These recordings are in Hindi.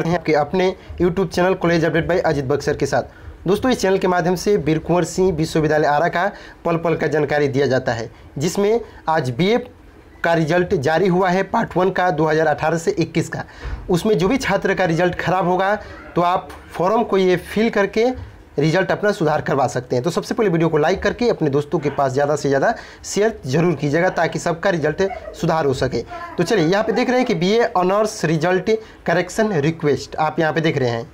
करते हैं आपके अपने YouTube channel college update by Ajit Buxar के साथ दोस्तों इस चैनल के माध्यम से बीर कुंवर सिंह विश्वविद्यालय आरा का पल पल का जानकारी दिया जाता है जिसमें आज बी का रिजल्ट जारी हुआ है पार्ट वन का 2018 से 21 का उसमें जो भी छात्र का रिजल्ट खराब होगा तो आप फॉर्म को ये फिल करके रिजल्ट अपना सुधार करवा सकते हैं तो सबसे पहले वीडियो को लाइक करके अपने दोस्तों के पास ज़्यादा से ज़्यादा शेयर जरूर कीजिएगा ताकि सबका रिजल्ट सुधार हो सके तो चलिए यहाँ पे देख रहे हैं कि BA honours result correction request आप यहाँ पे देख रहे हैं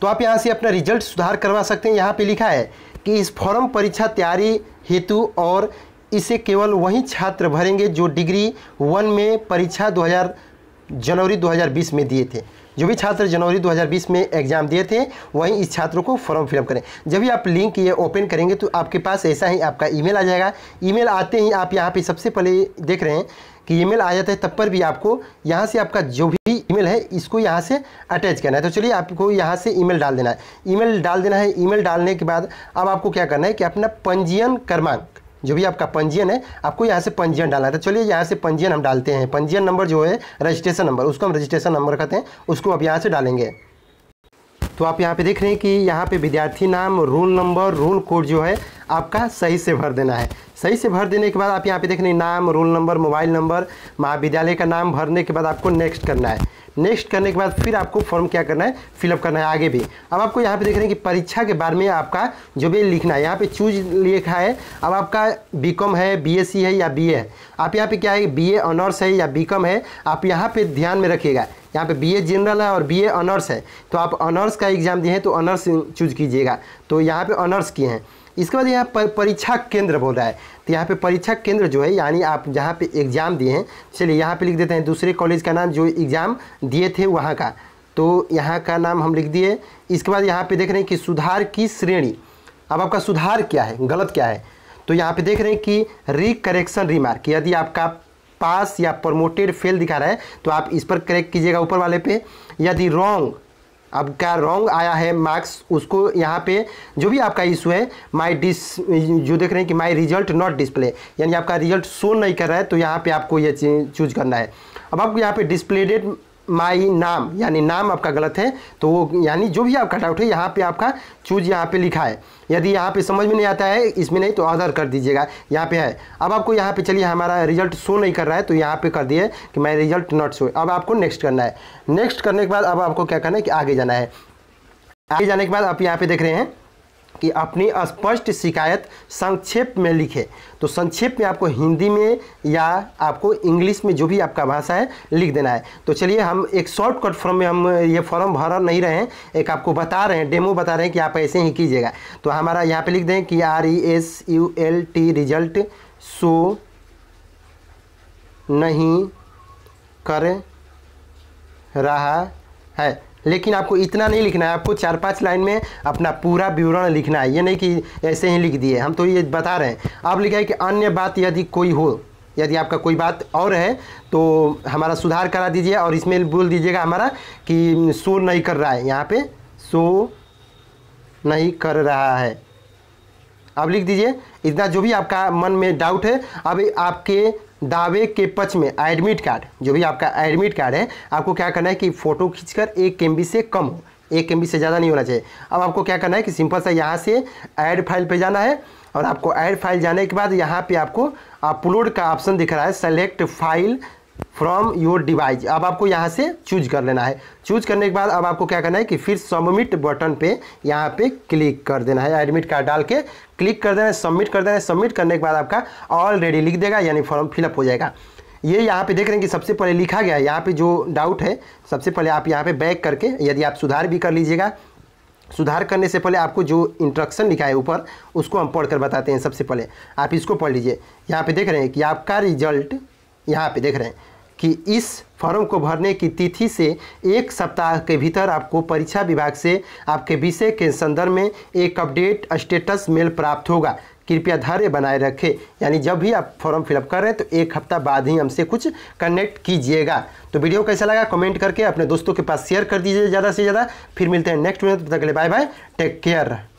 तो आप यहाँ से अपना रिजल्ट सुधार करवा सकते हैं यहाँ पर लिखा है कि इस फॉरम परीक्षा तैयारी हेतु और इसे केवल वही छात्र भरेंगे जो डिग्री वन में परीक्षा 2000 जनवरी 2020 में दिए थे जो भी छात्र जनवरी 2020 में एग्जाम दिए थे वहीं इस छात्रों को फॉर्म फिलअप करें जब भी आप लिंक ये ओपन करेंगे तो आपके पास ऐसा ही आपका ईमेल आ जाएगा ईमेल आते ही आप यहाँ पे सबसे पहले देख रहे हैं कि ईमेल आ जाता है तब पर भी आपको यहाँ से आपका जो भी ईमेल है इसको यहाँ से अटैच करना है तो चलिए आपको यहाँ से ईमेल डाल देना है ईमेल डाल देना है ईमेल डालने के बाद अब आपको क्या करना है कि अपना पंजीयन क्रमांक जो भी आपका पंजीयन है आपको यहाँ से पंजीयन डालना है तो चलिए यहाँ से पंजीयन हम डालते हैं पंजीयन नंबर जो है रजिस्ट्रेशन नंबर उसको हम रजिस्ट्रेशन नंबर कहते हैं उसको आप यहाँ से डालेंगे तो आप यहाँ पे देख रहे हैं कि यहाँ पे विद्यार्थी नाम रोल नंबर रोल कोड जो है आपका सही से भर देना है सही से भर देने के बाद आप यहाँ पे देख रहे हैं नाम रोल नंबर मोबाइल नंबर महाविद्यालय का नाम भरने के बाद आपको नेक्स्ट करना है नेक्स्ट करने के बाद फिर आपको फॉर्म क्या करना है फिलअप करना है आगे भी अब आपको यहाँ पे देख रहे हैं कि परीक्षा के बारे में आपका जो भी लिखना है यहाँ पे चूज लिखा है अब आपका बी है बी है या बी है आप यहाँ पे क्या है बी ऑनर्स है या बी है आप यहाँ पर ध्यान में रखिएगा यहाँ पे बीए जनरल है और बीए ऑनर्स है तो आप ऑनर्स का एग्ज़ाम दिए हैं तो ऑनर्स चूज कीजिएगा तो यहाँ पे ऑनर्स किए हैं इसके बाद यहाँ पर परीक्षा केंद्र बोल रहा है तो यहाँ पे परीक्षा केंद्र जो है यानी आप जहाँ पे एग्ज़ाम दिए हैं चलिए यहाँ पे लिख देते हैं दूसरे कॉलेज का नाम जो एग्ज़ाम दिए थे वहाँ का तो यहाँ का नाम हम लिख दिए इसके बाद यहाँ पर देख रहे हैं कि सुधार की श्रेणी अब आपका सुधार क्या है गलत क्या है तो यहाँ पे देख रहे हैं कि रिकरेक्शन रिमार्क यदि आपका पास या प्रमोटेड फेल दिखा रहा है तो आप इस पर करेक्ट कीजिएगा ऊपर वाले पे यदि रॉन्ग अब क्या रॉन्ग आया है मार्क्स उसको यहाँ पे जो भी आपका इशू है माई डिस जो देख रहे हैं कि माई रिजल्ट नॉट डिस्प्ले यानी आपका रिजल्ट शो नहीं कर रहा है तो यहाँ पे आपको ये चूज करना है अब आपको यहाँ पे डिस्प्लेडेड माई नाम यानी नाम आपका गलत है तो वो यानी जो भी आपका डाउट है यहाँ पे आपका चूज यहाँ पे लिखा है यदि यहाँ पे समझ में नहीं आता है इसमें नहीं तो आधार कर दीजिएगा यहाँ पे है अब आपको यहाँ पे चलिए हमारा रिजल्ट शो नहीं कर रहा है तो यहाँ पे कर दिए कि मैं रिजल्ट नॉट शो अब आपको नेक्स्ट करना है नेक्स्ट करने के बाद अब आपको क्या करना है कि आगे जाना है आगे जाने के बाद आप यहाँ पे देख रहे हैं कि अपनी स्पष्ट शिकायत संक्षेप में लिखें तो संक्षेप में आपको हिंदी में या आपको इंग्लिश में जो भी आपका भाषा है लिख देना है तो चलिए हम एक शॉर्टकट फॉर्म में हम ये फॉर्म भर नहीं रहे हैं एक आपको बता रहे हैं डेमो बता रहे हैं कि आप ऐसे ही कीजिएगा तो हमारा यहाँ पे लिख दें कि R E S U L T result show नहीं कर रहा है लेकिन आपको इतना नहीं लिखना है आपको चार पांच लाइन में अपना पूरा विवरण लिखना है ये नहीं कि ऐसे ही लिख दिए हम तो ये बता रहे हैं अब लिखा है कि अन्य बात यदि कोई हो यदि आपका कोई बात और है तो हमारा सुधार करा दीजिए और इसमें बोल दीजिएगा हमारा कि शो नहीं कर रहा है यहाँ पे शो नहीं कर रहा है आप लिख दीजिए इतना जो भी आपका मन में डाउट है अब आपके दावे के पक्ष में एडमिट कार्ड जो भी आपका एडमिट कार्ड है आपको क्या करना है कि फ़ोटो खींचकर एक के से कम हो एक एम से ज़्यादा नहीं होना चाहिए अब आपको क्या करना है कि सिंपल सा यहाँ से ऐड फाइल पे जाना है और आपको ऐड फाइल जाने के बाद यहाँ पे आपको अपलोड का ऑप्शन दिख रहा है select file from your device अब आपको यहाँ से चूज कर लेना है चूज करने के बाद अब आपको क्या करना है कि फिर सबमिट बटन पे यहाँ पे क्लिक कर देना है एडमिट कार्ड डाल के क्लिक कर देना है सबमिट कर देना है सबमिट करने के बाद आपका ऑलरेडी लिख देगा यानी फॉर्म फिलअप हो जाएगा ये यह यहाँ पे देख रहे हैं कि सबसे पहले लिखा गया है यहाँ पे जो डाउट है सबसे पहले आप यहाँ पे बैक करके यदि आप सुधार भी कर लीजिएगा सुधार करने से पहले आपको जो इंट्रक्शन लिखा है ऊपर उसको हम पढ़कर बताते हैं सबसे पहले आप इसको पढ़ लीजिए यहाँ पे देख रहे हैं कि आपका रिजल्ट यहाँ पे देख रहे हैं कि इस फॉर्म को भरने की तिथि से एक सप्ताह के भीतर आपको परीक्षा विभाग से आपके विषय के संदर्भ में एक अपडेट स्टेटस मेल प्राप्त होगा कृपया धैर्य बनाए रखें यानी जब भी आप फॉर्म फिलअप कर रहे हैं तो एक हफ्ता बाद ही हमसे कुछ कनेक्ट कीजिएगा तो वीडियो कैसा लगा कमेंट करके अपने दोस्तों के पास शेयर कर दीजिए ज़्यादा से ज़्यादा फिर मिलते हैं नेक्स्ट वीडियो तब तो तक के लिए बाय बाय टेक केयर